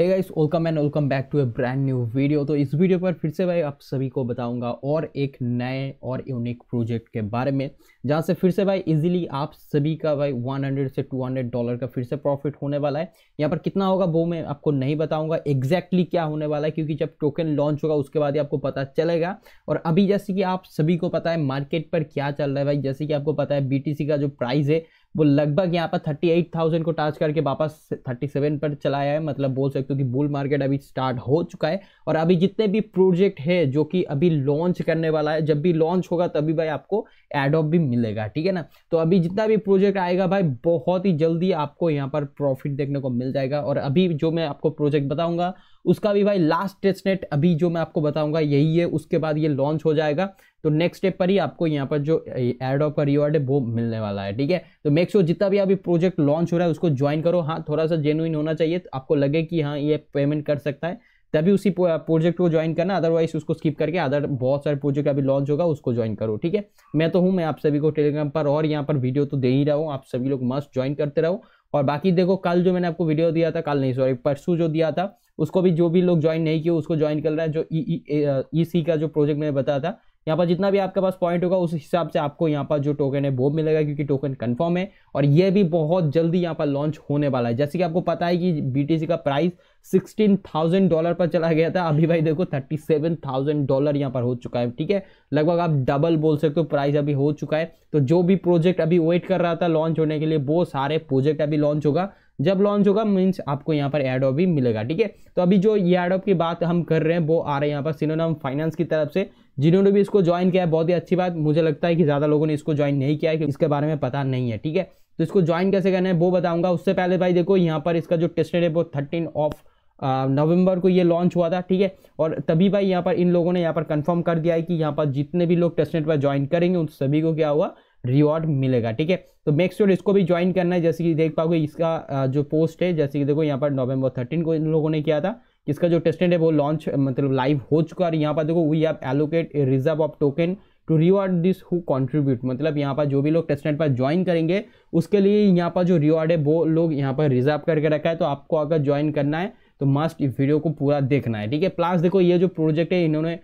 hey guys welcome and welcome back to a brand new video तो इस video पर फिर से भाई आप सभी को बताऊंगा और एक नए और यूनिक प्रोजेक्ट के बारे में जहां से फिर से भाई इजीली आप सभी का भाई 100 से 200 डॉलर का फिर से प्रॉफिट होने वाला है यहां पर कितना होगा वो मैं आपको नहीं बताऊंगा एग्जैक्टली क्या होने वाला है क्योंकि जब टोकन लॉन्च होगा उसके बाद ही आपको पता चलेगा और अभी जैसे कि आप सभी को पता है मार्केट पर क्या चल रहा है भाई जैसे कि आपको पता है बी का जो प्राइस है वो लगभग यहाँ पर थर्टी एट थाउजेंड को टच करके वापस थर्टी सेवन पर चलाया है मतलब बोल सकते हो कि बुल मार्केट अभी स्टार्ट हो चुका है और अभी जितने भी प्रोजेक्ट है जो कि अभी लॉन्च करने वाला है जब भी लॉन्च होगा तभी भाई आपको एड ऑफ भी मिलेगा ठीक है ना तो अभी जितना भी प्रोजेक्ट आएगा भाई बहुत ही जल्दी आपको यहाँ पर प्रॉफिट देखने को मिल जाएगा और अभी जो मैं आपको प्रोजेक्ट बताऊँगा उसका भी भाई लास्ट टेस्ट नेट अभी जो मैं आपको बताऊँगा यही है उसके बाद ये लॉन्च हो जाएगा तो नेक्स्ट स्टेप पर ही आपको यहाँ पर जो एड ऑफ का रिवॉर्ड है वो मिलने वाला है ठीक है तो मेक श्योर जितना भी अभी प्रोजेक्ट लॉन्च हो रहा है उसको ज्वाइन करो हाँ थोड़ा सा जेनुइन होना चाहिए तो आपको लगे कि हाँ ये पेमेंट कर सकता है तभी उसी प्रोजेक्ट को ज्वाइन करना अदरवाइज उसको स्किप करके अदर बहुत सारे प्रोजेक्ट अभी लॉन्च होगा उसको ज्वाइन करो ठीक है मैं तो हूँ मैं आप सभी को टेलीग्राम पर और यहाँ पर वीडियो तो दे ही रहा हूँ आप सभी लोग मस्ट ज्वाइन करते रहो और बाकी देखो कल जो मैंने आपको वीडियो दिया था कल नहीं सॉरी परसों जो दिया था उसको भी जो भी लोग ज्वाइन नहीं किए उसको ज्वाइन कर रहा है जो ई ई सी का जो प्रोजेक्ट मैंने बताया था यहाँ पर जितना भी आपके पास पॉइंट होगा उस हिसाब से आपको यहाँ पर जो टोकन है वो मिलेगा क्योंकि टोकन कन्फर्म है और ये भी बहुत जल्दी यहाँ पर लॉन्च होने वाला है जैसे कि आपको पता है कि बी का प्राइस सिक्सटीन थाउजेंड डॉलर पर चला गया था अभी भाई देखो थर्टी सेवन थाउजेंड डॉलर यहाँ पर हो चुका है ठीक है लगभग आप डबल बोल सकते हो प्राइस अभी हो चुका है तो जो भी प्रोजेक्ट अभी वेट कर रहा था लॉन्च होने के लिए वो सारे प्रोजेक्ट अभी लॉन्च होगा जब लॉन्च होगा मीन्स आपको यहाँ पर एडोप भी मिलेगा ठीक है तो अभी जो ये एडोप की बात हम कर रहे हैं वो आ रहे हैं यहाँ पर सिनोनम फाइनेंस की तरफ से जिन्होंने भी इसको ज्वाइन किया है बहुत ही अच्छी बात मुझे लगता है कि ज़्यादा लोगों ने इसको ज्वाइन नहीं किया है इसके बारे में पता नहीं है ठीक है तो इसको ज्वाइन कैसे करना है वो बताऊंगा उससे पहले भाई देखो यहाँ पर इसका जो टेस्ट है वो थर्टीन ऑफ नवंबर को ये लॉन्च हुआ था ठीक है और तभी भाई यहाँ पर इन लोगों ने यहाँ पर कंफर्म कर दिया है कि यहाँ पर जितने भी लोग टेस्टनेट पर ज्वाइन करेंगे उन सभी को क्या हुआ रिवॉर्ड मिलेगा ठीक है तो मेक श्योर sure इसको भी ज्वाइन करना है जैसे कि देख पाओगे इसका जो पोस्ट है जैसे कि देखो यहाँ पर नवंबर थर्टीन को इन लोगों ने किया था इसका जो टेस्टेंट है वो लॉन्च मतलब लाइव हो चुका है और यहाँ पर देखो we have allocate a reserve of token to reward this who contribute मतलब यहाँ पर जो भी लोग टेस्टनेट पर ज्वाइन करेंगे उसके लिए यहाँ पर जो रिवॉर्ड है वो लोग यहाँ पर रिजर्व करके रखा है तो आपको अगर ज्वाइन करना है तो मस्ट इस वीडियो को पूरा देखना है ठीक है प्लस देखो ये जो प्रोजेक्ट है इन्होंने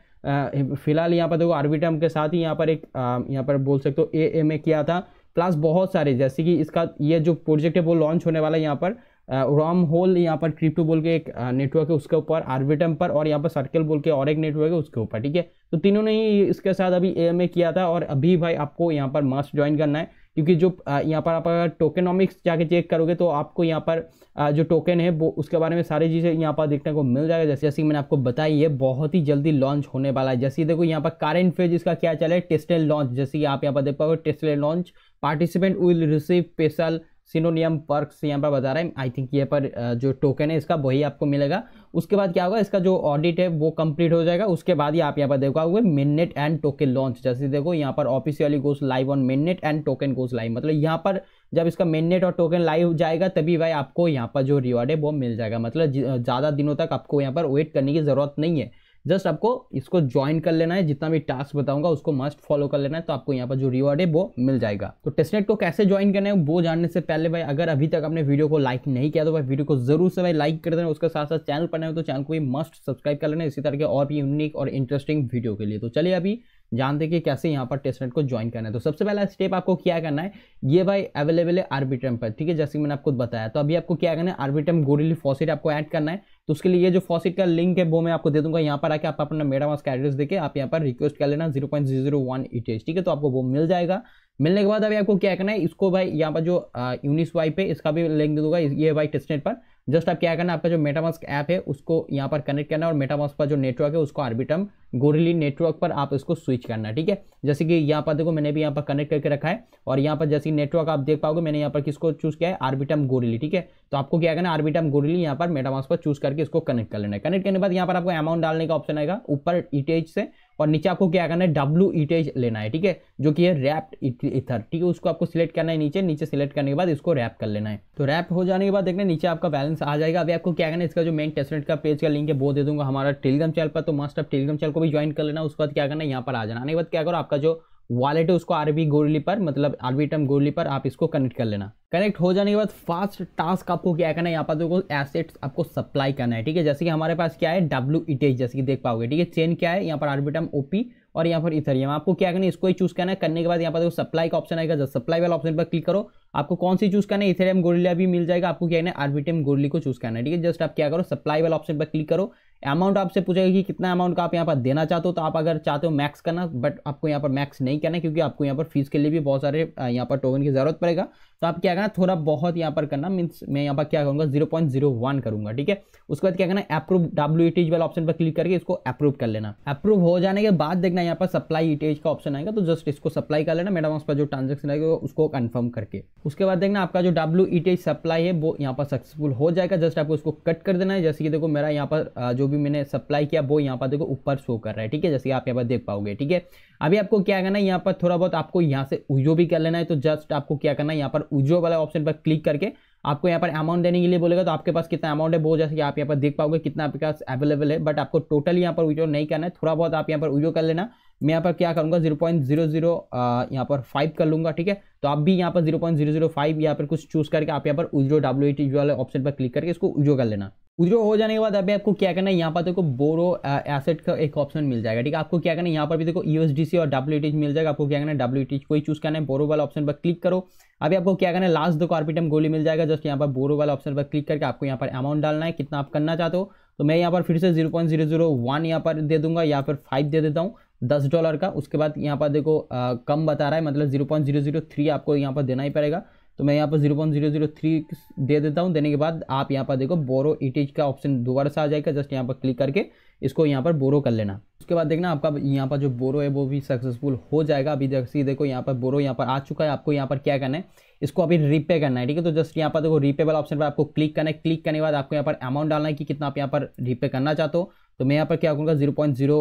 फिलहाल यहाँ पर देखो आर्बिटम के साथ ही यहाँ पर एक यहाँ पर बोल सकते हो ए एम ए किया था प्लस बहुत सारे जैसे कि इसका ये जो प्रोजेक्ट है वो लॉन्च होने वाला है यहाँ पर रॉम होल यहाँ पर क्रिप्टो बोल के एक नेटवर्क है उसके ऊपर आर्बिटम पर और यहाँ पर सर्कल बोल के और एक नेटवर्क है उसके ऊपर ठीक है तो तीनों ने ही इसके साथ अभी ए किया था और अभी भाई आपको यहाँ पर मस्ट ज्वाइन करना है क्योंकि जो यहाँ पर आप अगर टोकनॉमिक्स जाके चेक करोगे तो आपको यहाँ पर जो टोकन है वो उसके बारे में सारी चीज़ें यहाँ पर देखने को मिल जाएगा जैसे जैसे मैंने आपको बताई है बहुत ही जल्दी लॉन्च होने वाला है जैसे देखो यहाँ पर कारेंट फेज इसका क्या चला है टेस्टल लॉन्च जैसे कि आप यहाँ पर देख पाओगे testnet launch participant will receive special Soneium perks यहाँ पर बता रहा है आई थिंक ये पर जो टोकन है इसका वही आपको मिलेगा उसके बाद क्या होगा इसका जो ऑडिट है वो कंप्लीट हो जाएगा उसके बाद ही आप यहाँ पर देखोगे मिननेट एंड टोकन लॉन्च जैसे देखो यहाँ पर officially goes live on mainnet and token goes live मतलब यहाँ पर जब इसका मेननेट और टोकन लाइव जाएगा तभी भाई आपको यहाँ पर जो रिवॉर्ड है वो मिल जाएगा मतलब ज़्यादा दिनों तक आपको यहाँ पर वेट करने की ज़रूरत नहीं है जस्ट आपको इसको ज्वाइन कर लेना है जितना भी टास्क बताऊंगा उसको मस्ट फॉलो कर लेना है तो आपको यहाँ पर जो रिवॉर्ड है वो मिल जाएगा तो टेस्टनेट को कैसे ज्वाइन करना है वो जानने से पहले भाई अगर अभी तक आपने वीडियो को लाइक नहीं किया तो भाई वीडियो को जरूर से भाई लाइक कर देना उसके साथ साथ चैनल पर नए हो तो चैनल को भी मस्ट सब्सक्राइब कर लेना इसी तरह के और भी यूनिक और इंटरेस्टिंग वीडियो के लिए तो चलिए अभी जानते कि कैसे यहाँ पर टेस्टनेट को ज्वाइन करना है तो सबसे पहला स्टेप आपको क्या करना है ये भाई अवेलेबल है आर्बिट्रम पर ठीक है जैसे मैंने आपको बताया तो अभी आपको क्या करना है आर्बिट्रम गोरिली फॉसिट आपको ऐड करना है तो उसके लिए ये जो फॉसिट का लिंक है वो मैं आपको दे दूंगा यहाँ पर आके आप अपना मेरा मास्क एड्रेस देके आप यहाँ पर रिक्वेस्ट कर लेना zero point zero zero one ठीक है तो आपको वो मिल जाएगा मिलने के बाद अभी आपको क्या करना है इसको भाई यहाँ पर जो यूनिस वाई पे इसका भी लिंक दे दूंगा ये वाई टेस्टनेट पर जस्ट आप क्या करना आपका जो मेटामास्क ऐप है उसको यहाँ पर कनेक्ट करना है और मेटामास्क का जो नेटवर्क है उसको आर्बिटम गोरिली नेटवर्क पर आप इसको स्विच करना ठीक है जैसे कि यहाँ पर देखो मैंने भी यहाँ पर कनेक्ट करके रखा है और यहाँ पर जैसे नेटवर्क आप देख पाओगे मैंने यहाँ पर किसको चूज किया है आर्बिटम गोरिली ठीक है तो आपको क्या करना आर्बिटम गोरिली यहाँ पर मेटामास्क पर चूज करके इसको कनेक्ट कर लेना है कनेक्ट करने के बाद यहाँ पर आपको अमाउंट डालने का ऑप्शन आएगा ऊपर ईटेज से और नीचे आपको क्या करना है डब्ल्यू ईटेज लेना है ठीक है जो कि है रैप्ड इथर ठीक है उसको आपको सिलेक्ट करना है नीचे नीचे सिलेक्ट करने के बाद इसको रैप कर लेना है तो रैप हो जाने के बाद देखना नीचे आपका बैलेंस आ जाएगा अभी आपको क्या करना है इसका जो मेन टेस्टनेट का पेज का लिंक है वो दे दूंगा हमारा टेलीग्राम चैनल पर तो मस्ट आप टेलीग्राम चैनल को भी ज्वाइन कर लेना उसके बाद क्या करना है यहाँ पर आ जाना आने के बाद क्या करो आपका जो वॉलेट है उसको आरबी गोरली पर मतलब आरबी टर्म गोरली पर आप इसको कनेक्ट कर लेना कनेक्ट हो जाने के बाद फास्ट टास्क आपको क्या करना है यहाँ पर देखो एसेट्स आपको सप्लाई करना है ठीक है जैसे कि हमारे पास क्या है डब्ल्यू e जैसे कि देख पाओगे ठीक है चेन क्या है यहाँ पर आर्बिटम ओपी और यहाँ पर इथरियम आपको क्या करना है इसको ही चूज करना है करने के बाद यहाँ पर देखो सप्लाई का ऑप्शन आएगा जब सप्लाई वाला ऑप्शन पर क्लिक करो आपको कौन सी चूज करना है इथेरियम गोरिल्ला भी मिल जाएगा आपको क्या है आर्बिटम गोरिली को चूज करना है ठीक है जस्ट आप क्या करो सप्लाई वाला ऑप्शन पर क्लिक करो अमाउंट आपसे पूछेगा कि कितना अमाउंट का आप यहाँ पर देना चाहते हो तो आप अगर चाहते हो मैक्स करना बट आपको यहाँ पर मैक्स नहीं करना क्योंकि आपको यहाँ पर फीस के लिए भी बहुत सारे यहाँ पर टोकन की ज़रूरत पड़ेगा तो आप क्या करना थोड़ा बहुत यहाँ पर करना मीन्स मैं यहाँ पर क्या करूँगा जीरो पॉइंट जीरो वन करूँगा ठीक है उसके बाद क्या करना अप्रूव डब्ल्यू ईटीज वाला ऑप्शन पर क्लिक करके इसको अप्रूव कर लेना अप्रूव हो जाने के बाद देखना यहाँ पर सप्लाई ईटीज e का ऑप्शन आएगा तो जस्ट इसको सप्लाई कर लेना मैडम उस पर जो ट्रांजेक्शन आएगा उसको कन्फर्म करके उसके बाद देखना आपका जो डब्ल्यू सप्लाई e है वो यहाँ पर सक्सेसफुल हो जाएगा जस्ट आपको उसको कट कर देना है जैसे कि देखो मेरा यहाँ पर जो भी भी मैंने सप्लाई किया वो यहाँ पर देखो ऊपर शो कर रहा है ठीक है जैसे आप यहाँ पर देख पाओगे ठीक है अभी आपको क्या करना है यहाँ पर थोड़ा बहुत आपको यहाँ से उजो भी कर लेना है तो जस्ट आपको क्या करना है यहाँ पर उजो वाला ऑप्शन पर क्लिक करके आपको यहाँ पर अमाउंट देने के लिए बोलेगा तो आपके पास कितना अमाउंट है वो जैसे कि आप यहाँ पर देख पाओगे कितना आपके पास अवेलेबल है बट आपको टोटल यहाँ पर उजो नहीं करना है थोड़ा बहुत आप यहाँ पर उजो कर लेना मैं यहाँ पर क्या करूँगा जीरो पॉइंट जीरो जीरो यहाँ पर फाइव कर लूँगा ठीक है तो आप भी यहाँ पर zero point zero zero five यहाँ पर कुछ चूज़ करके आप यहाँ पर उजो डब्ल्यू टी वाले ऑप्शन पर क्लिक करके इसको उजो कर लेना विद्रो हो जाने के बाद अभी आपको क्या करना है यहाँ पर देखो बोरो एसेट uh, का एक ऑप्शन मिल जाएगा ठीक है आपको क्या करना है यहाँ पर भी देखो यूएसडीसी और डब्ल्यू मिल जाएगा आपको क्या करना है डब्ल्यू कोई चूज करना है बोरो वाला ऑप्शन पर क्लिक करो अभी आपको क्या करना है लास्ट देखो आर्पिटम गोली मिल जाएगा जस्ट यहाँ पर बोरो वाला ऑप्शन पर क्लिक करके आपको यहाँ पर अमाउंट डालना है कितना आप करना चाहते हो तो मैं यहाँ पर फिर से zero point zero zero one यहाँ पर दे दूंगा या फिर फाइव दे देता हूँ दस डॉलर का उसके बाद यहाँ पर देखो आ, uh, कम बता रहा है मतलब zero point zero zero three आपको यहाँ पर देना ही पड़ेगा तो मैं यहाँ पर zero point zero zero three दे देता हूँ देने के बाद आप यहाँ पर देखो बोरो इटेज का ऑप्शन दोबारा से आ जाएगा जस्ट यहाँ पर क्लिक करके इसको यहाँ पर बोरो कर लेना उसके बाद देखना आपका यहाँ पर जो बोरो है वो भी सक्सेसफुल हो जाएगा अभी जैसे देखो यहाँ पर बोरो यहाँ पर आ चुका है आपको यहाँ पर क्या करना है इसको अभी रिपे करना है ठीक है तो जस्ट यहाँ पर देखो रिपेबल ऑप्शन पर आपको क्लिक करना है क्लिक करने के बाद आपको यहाँ पर अमाउंट डालना है कि कितना आप यहाँ पर रीपे करना चाहते हो तो मैं यहाँ पर क्या करूँगा zero point zero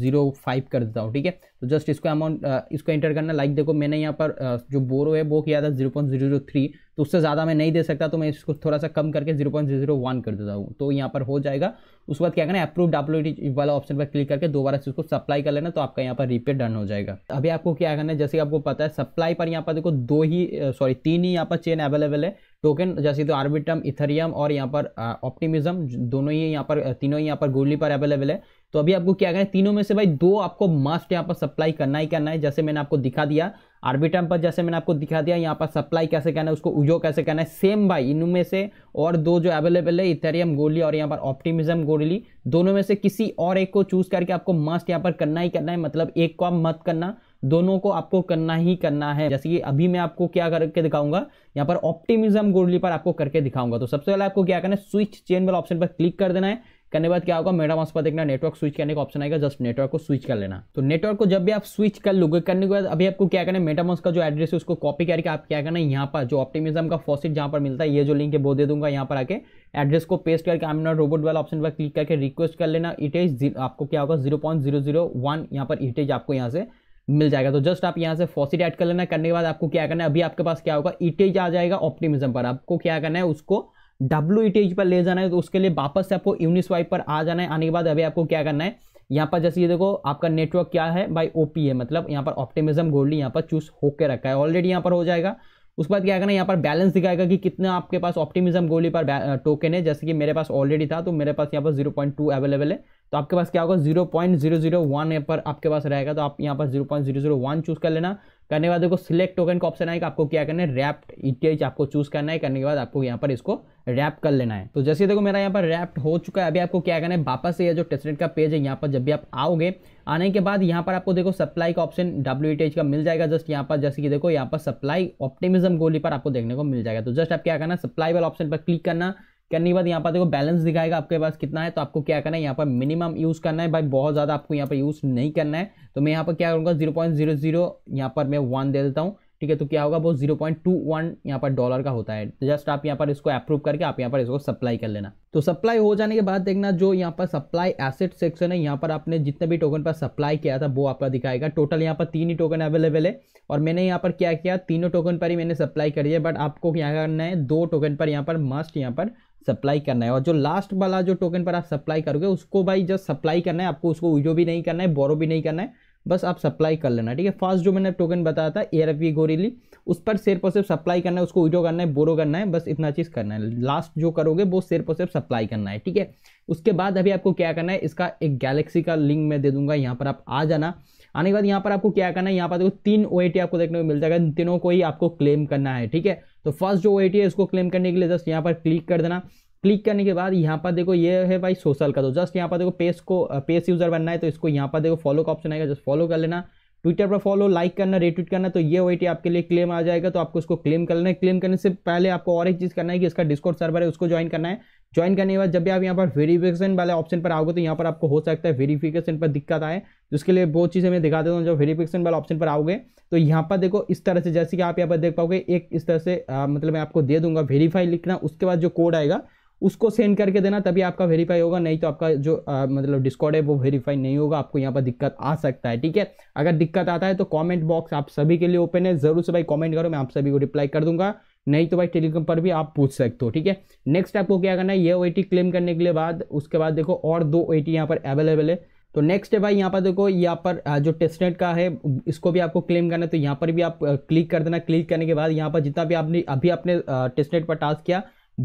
zero five कर देता हूँ ठीक है तो जस्ट इसको अमाउंट इसको एंटर करना लाइक देखो मैंने यहाँ पर जो बोरो है वो किया था zero point zero zero three तो उससे ज़्यादा मैं नहीं दे सकता तो मैं इसको थोड़ा सा कम करके zero point zero zero one कर देता हूँ तो यहाँ पर हो जाएगा उसके बाद क्या करना है अप्रूव डब्ल्यू वाला ऑप्शन पर क्लिक करके दोबारा से उसको सप्लाई कर लेना तो आपका यहाँ पर रिपेयर डन हो जाएगा अभी आपको क्या करना है जैसे आपको पता है सप्लाई पर यहाँ पर देखो दो ही सॉरी तीन ही यहाँ पर चेन अवेलेबल है टोकन जैसे तो आर्बिटम इथेरियम और यहाँ पर ऑप्टिमिज्म दोनों ही यहाँ पर तीनों ही यहाँ पर गोल्डली पर अवेलेबल है तो अभी आपको क्या करना है तीनों में से भाई दो आपको मस्ट यहाँ पर सप्लाई करना ही करना है जैसे मैंने आपको दिखा दिया आर्बिटम पर जैसे मैंने आपको दिखा दिया यहाँ पर सप्लाई कैसे करना है उसको उजो कैसे करना है सेम भाई इनमें से और दो जो अवेलेबल है इथेरियम गोली और यहाँ पर ऑप्टिमिज्म गोली दोनों में से किसी और एक को चूज करके आपको मस्ट यहाँ पर करना ही करना है मतलब एक को आप मत करना दोनों को आपको करना ही करना है जैसे कि अभी मैं आपको क्या करके दिखाऊंगा यहाँ पर ऑप्टिमिज्म गोल्डली पर आपको करके दिखाऊंगा तो सबसे पहले आपको क्या करना है स्विच चेन वाला ऑप्शन पर क्लिक कर देना है करने बाद क्या होगा मेडामास पर देखना नेटवर्क स्विच करने का ऑप्शन आएगा जस्ट नेटवर्क को स्विच कर लेना तो नेटवर्क को जब भी आप स्विच कर लोगे करने के बाद अभी आपको क्या करना है मेटामॉस का जो एड्रेस है उसको कॉपी करके आप क्या करना है यहाँ पर जो ऑप्टिमिज्म का फॉसिट जहाँ पर मिलता है ये जो लिंक है वो दे दूंगा यहाँ पर आके एड्रेस को पेस्ट करके आम नॉट रोबोट वाला ऑप्शन पर क्लिक करके रिक्वेस्ट कर लेना इटेज आपको क्या होगा zero point zero zero one यहाँ पर इटेज आपको यहाँ से मिल जाएगा तो जस्ट आप यहाँ से फॉसिट ऐड कर लेना करने के बाद आपको क्या करना है अभी आपके पास क्या होगा ईटेज e आ जाएगा ऑप्टिमिज्म पर आपको क्या करना है उसको डब्ल्यू ईटेज e पर ले जाना है तो उसके लिए वापस से आपको यूनिस्वाइप पर आ जाना है आने के बाद अभी आपको क्या करना है यहाँ पर जैसे ये देखो आपका नेटवर्क क्या है बाई ओपी है मतलब यहाँ पर ऑप्टिमिज्म गोल्डी यहाँ पर चूज होकर रखा है ऑलरेडी यहाँ पर हो जाएगा उसके बाद क्या करना है यहाँ पर बैलेंस दिखाएगा कि कितना आपके पास ऑप्टिमिज्म गोली पर टोकन है जैसे कि मेरे पास ऑलरेडी था तो मेरे पास यहाँ पर जीरो पॉइंट टू अवेलेबल है तो आपके पास क्या होगा zero point zero zero one पर आपके पास रहेगा तो आप यहाँ पर zero point zero zero one choose कर लेना करने के बाद देखो सिलेक्ट टोकन का ऑप्शन आएगा आपको क्या करना है रैप्ड ईटीएच e आपको चूज़ करना है करने के बाद आपको यहाँ पर इसको रैप कर लेना है तो जैसे देखो मेरा यहाँ पर रैप्ड हो चुका है अभी आपको क्या करना है वापस से जो टेस्टनेट का पेज है यहाँ पर जब भी आप आओगे आने के बाद यहाँ पर आपको देखो सप्लाई का ऑप्शन डब्ल्यू e का मिल जाएगा जस्ट यहाँ पर जैसे कि देखो यहाँ पर सप्लाई ऑप्टिमिज्म गोली पर आपको देखने को मिल जाएगा तो जस्ट आप क्या करना सप्लाई वाला ऑप्शन पर क्लिक करना करने के बाद यहाँ पर देखो बैलेंस दिखाएगा आपके पास कितना है तो आपको क्या करना है यहाँ पर मिनिमम यूज़ करना है भाई बहुत ज़्यादा आपको यहाँ पर यूज़ नहीं करना है तो मैं यहाँ पर क्या करूँगा जीरो पॉइंट जीरो जीरो यहाँ पर मैं वन दे देता हूँ ठीक है तो क्या होगा वो जीरो पॉइंट टू वन यहाँ पर डॉलर का होता है जस्ट आप यहाँ पर इसको अप्रूव करके आप यहाँ पर इसको सप्लाई कर लेना तो सप्लाई हो जाने के बाद देखना जो यहाँ पर सप्लाई एसेट सेक्शन है यहाँ पर आपने जितने भी टोकन पर सप्लाई किया था वो आपका दिखाएगा टोटल यहाँ पर तीन ही टोकन अवेलेबल है और मैंने यहाँ पर क्या किया तीनों टोकन पर ही मैंने सप्लाई करी है बट आपको क्या करना है दो टोकन पर यहाँ पर मस्ट यहाँ पर सप्लाई करना है और जो लास्ट वाला जो टोकन पर आप सप्लाई करोगे उसको भाई जस्ट सप्लाई करना है आपको उसको वीडियो भी नहीं करना है बोरो भी नहीं करना है बस आप सप्लाई कर लेना ठीक है फर्स्ट जो मैंने टोकन बताया था ए आर एफ गोरीली उस पर सिर्फ और सिर्फ सप्लाई करना है उसको वीडियो करना है बोरो करना है बस इतना चीज़ करना है लास्ट जो करोगे वो सिर्फ और सिर्फ सप्लाई करना है ठीक है उसके बाद अभी आपको क्या करना है इसका एक गैलेक्सी का लिंक मैं दे दूंगा यहाँ पर आप आ जाना आने के बाद यहाँ पर आपको क्या करना है यहाँ पर देखो तीन ओ आपको देखने को मिल जाएगा इन तीनों को ही आपको क्लेम करना है ठीक है तो फर्स्ट जो ओटी है इसको क्लेम करने के लिए जस्ट यहाँ पर क्लिक कर देना क्लिक करने के बाद यहाँ पर देखो ये है भाई सोशल का तो जस्ट यहाँ पर देखो पेज को पेज यूज़र बनना है तो इसको यहाँ पर देखो फॉलो का ऑप्शन आएगा जस्ट फॉलो कर लेना ट्विटर पर फॉलो लाइक करना रेट्वीट करना तो ये ओईटी आपके लिए क्लेम आ जाएगा तो आपको इसको क्लेम कर लेना है क्लेम करने से पहले आपको और एक चीज़ करना है कि इसका डिस्कोर्ट सर्वर है उसको ज्वाइन करना है ज्वाइन करने के बाद जब भी आप यहाँ पर वेरिफिकेशन वाले ऑप्शन पर आओगे तो यहाँ पर आपको हो सकता है वेरीफिकेशन पर दिक्कत आए जिसके लिए बहुत चीज़ें मैं दिखा देता हूँ जब वेरीफिकेशन वाले ऑप्शन पर आओगे तो यहाँ पर देखो इस तरह से जैसे कि आप यहाँ पर देख पाओगे एक इस तरह से आ, मतलब मैं आपको दे दूंगा वेरीफाई लिखना उसके बाद जो कोड आएगा उसको सेंड करके देना तभी आपका वेरीफाई होगा नहीं तो आपका जो आ, मतलब डिस्कॉर्ड है वो वेरीफाई नहीं होगा आपको यहाँ पर दिक्कत आ सकता है ठीक है अगर दिक्कत आता है तो कमेंट बॉक्स आप सभी के लिए ओपन है जरूर से भाई कमेंट करो मैं आप सभी को रिप्लाई कर दूंगा नहीं तो भाई टेलीग्राम पर भी आप पूछ सकते हो ठीक है नेक्स्ट आपको क्या करना है ये ओ क्लेम करने के लिए बाद उसके बाद देखो और दो ओ टी यहाँ पर अवेलेबल है तो नेक्स्ट है भाई यहाँ पर देखो यहाँ पर जो टेस्टनेट का है इसको भी आपको क्लेम करना है तो यहाँ पर भी आप क्लिक कर देना क्लिक करने के बाद यहाँ पर जितना भी आपने अभी आपने टेस्टनेट पर टास्क किया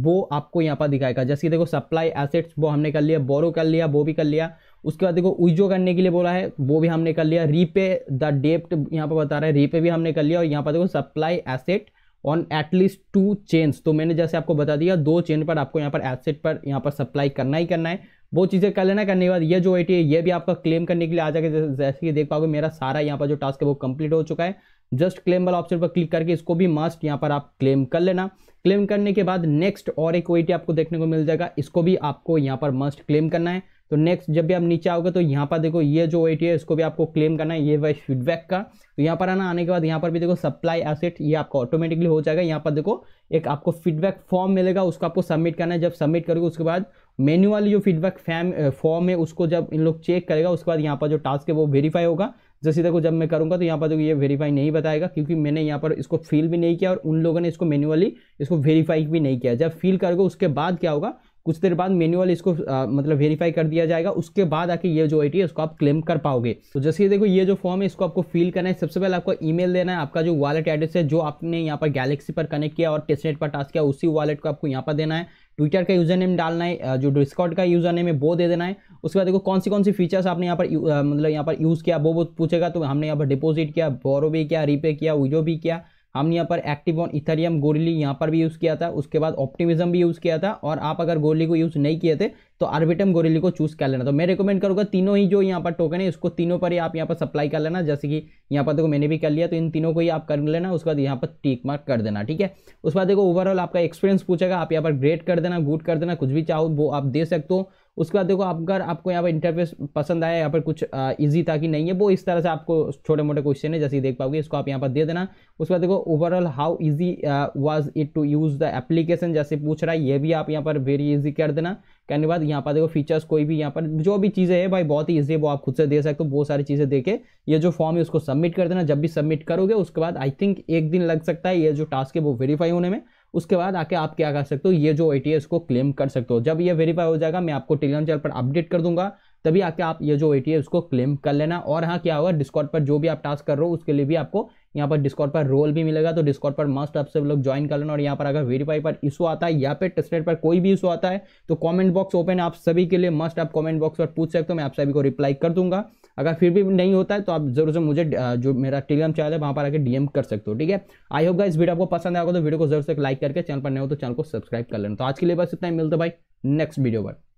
वो आपको यहाँ पर दिखाएगा जैसे देखो सप्लाई एसेट्स वो हमने कर लिया बोरो कर लिया वो भी कर लिया उसके बाद देखो उइजो करने के लिए बोला है वो भी हमने कर लिया रीपे द डेप्ट यहाँ पर बता रहा है रीपे भी हमने कर लिया और यहाँ पर देखो supply asset on at least two chains तो मैंने जैसे आपको बता दिया दो चेन पर आपको यहाँ पर एसेट पर यहाँ पर सप्लाई करना ही करना है वो चीज़ें कर लेना करने के बाद ये जो आई है ये भी आपका क्लेम करने के लिए आ जाएगा जैसे कि देख पाओगे मेरा सारा यहाँ पर जो टास्क है वो कंप्लीट हो चुका है जस्ट क्लेम वाला ऑप्शन पर क्लिक करके इसको भी मस्ट यहाँ पर आप क्लेम कर लेना क्लेम करने के बाद नेक्स्ट और एक ओ आपको देखने को मिल जाएगा इसको भी आपको यहाँ पर मस्ट क्लेम करना है तो नेक्स्ट जब भी आप नीचे आओगे तो यहाँ पर देखो ये जो वेट है इसको भी आपको क्लेम करना है ये वाइज फीडबैक का तो यहाँ पर आना आने के बाद यहाँ पर भी देखो सप्लाई एसेट ये आपको ऑटोमेटिकली हो जाएगा यहाँ पर देखो एक आपको फीडबैक फॉर्म मिलेगा उसको आपको सबमिट करना है जब सबमिट करोगे उसके बाद मैनुअली जो फीडबैक फैम फॉर्म है उसको जब इन लोग चेक करेगा उसके बाद यहाँ पर जो टास्क है वो वेरीफाई होगा जैसे देखो जब मैं करूँगा तो यहाँ पर देखो ये वेरीफाई नहीं बताएगा क्योंकि मैंने यहाँ पर इसको फिल भी नहीं किया और उन लोगों ने इसको मैन्युअली इसको वेरीफाई भी नहीं किया जब फिल करोगे उसके बाद क्या होगा कुछ देर बाद मैनुअल इसको आ, मतलब वेरीफाई कर दिया जाएगा उसके बाद आके ये जो आई है उसको आप क्लेम कर पाओगे तो जैसे देखो ये जो फॉर्म है इसको आपको फिल करना है सबसे पहले आपको ईमेल देना है आपका जो वॉलेट एड्रेस है जो आपने यहाँ पर गैलेक्सी पर कनेक्ट किया और टेस्टनेट पर टास्क किया उसी वॉलेट को आपको यहाँ पर देना है ट्विटर का यूज़र नेम डालना है जो डिस्कॉट का यूज़र नेम है वो दे देना है उसके बाद देखो कौन सी कौन सी फीचर्स आपने यहाँ पर मतलब यहाँ पर यूज़ किया वो वो पूछेगा तो हमने यहाँ पर डिपॉजिट किया बोरो भी किया रीपे किया वीडियो भी किया हमने यहाँ पर एक्टिव ऑन इथेरियम गोरिली यहाँ पर भी यूज़ किया था उसके बाद ऑप्टिमिज्म भी यूज़ किया था और आप अगर गोरली को यूज़ नहीं किए थे तो आर्बिटम गोरली को चूज़ कर लेना तो मैं रिकमेंड करूँगा तीनों ही जो यहाँ पर टोकन है इसको तीनों पर ही आप यहाँ पर सप्लाई कर लेना जैसे कि यहाँ पर देखो मैंने भी कर लिया तो इन तीनों को ही आप कर लेना उसके बाद यहाँ पर टीक मार्क कर देना ठीक है उसके बाद देखो ओवरऑल आपका एक्सपीरियंस पूछेगा आप यहाँ पर ग्रेड कर देना गुड कर देना कुछ भी चाहो वो आप दे सकते हो उसके बाद देखो आप अगर आपको यहाँ पर इंटरफेस पसंद आया यहाँ पर कुछ ईजी था कि नहीं है वो इस तरह से आपको छोटे मोटे क्वेश्चन है जैसे देख पाओगे इसको आप यहाँ पर दे देना उसके बाद देखो overall how easy was it to use the application जैसे पूछ रहा है ये भी आप यहाँ पर वेरी ईजी कर देना करने के बाद यहाँ पर देखो फीचर्स कोई भी यहाँ पर जो भी चीज़ें है भाई बहुत ही ईजी है वो आप खुद से दे सकते हो बहुत सारी चीज़ें देखे ये जो फॉर्म है उसको सबमिट कर देना जब भी सबमिट करोगे उसके बाद आई थिंक एक दिन लग सकता है ये जो टास्क है वो वेरीफाई होने में उसके बाद आके आप क्या कर सकते हो ये जो ए को क्लेम कर सकते हो जब ये वेरीफाई हो जाएगा मैं आपको टेलीग्राम चैनल पर अपडेट कर दूंगा तभी आके आप ये जो ए टी है उसको क्लेम कर लेना और हाँ क्या होगा डिस्कॉर्ड पर जो भी आप टास्क कर रहे हो उसके लिए भी आपको यहाँ पर डिस्कॉर्ड पर रोल भी मिलेगा तो डिस्कॉर्ड पर मस्ट आप सब लोग ज्वाइन कर लेना और यहाँ पर अगर वेरीफाई पर इशू आता है या फिर टेस्टनेट पर कोई भी इशू आता है तो कॉमेंट बॉक्स ओपन आप सभी के लिए मस्ट आप कॉमेंट बॉक्स पर पूछ सकते हो मैं आप सभी को रिप्लाई कर दूंगा अगर फिर भी नहीं होता है तो आप जरूर से मुझे जो मेरा टेलीग्राम चैनल है वहाँ पर आकर डीएम कर सकते हो ठीक है आई होप इस वीडियो आपको पसंद आएगा तो वीडियो को जरूर से लाइक करके चैनल पर नहीं हो तो चैनल को सब्सक्राइब कर लेना तो आज के लिए बस इतना ही मिलता भाई नेक्स्ट वीडियो पर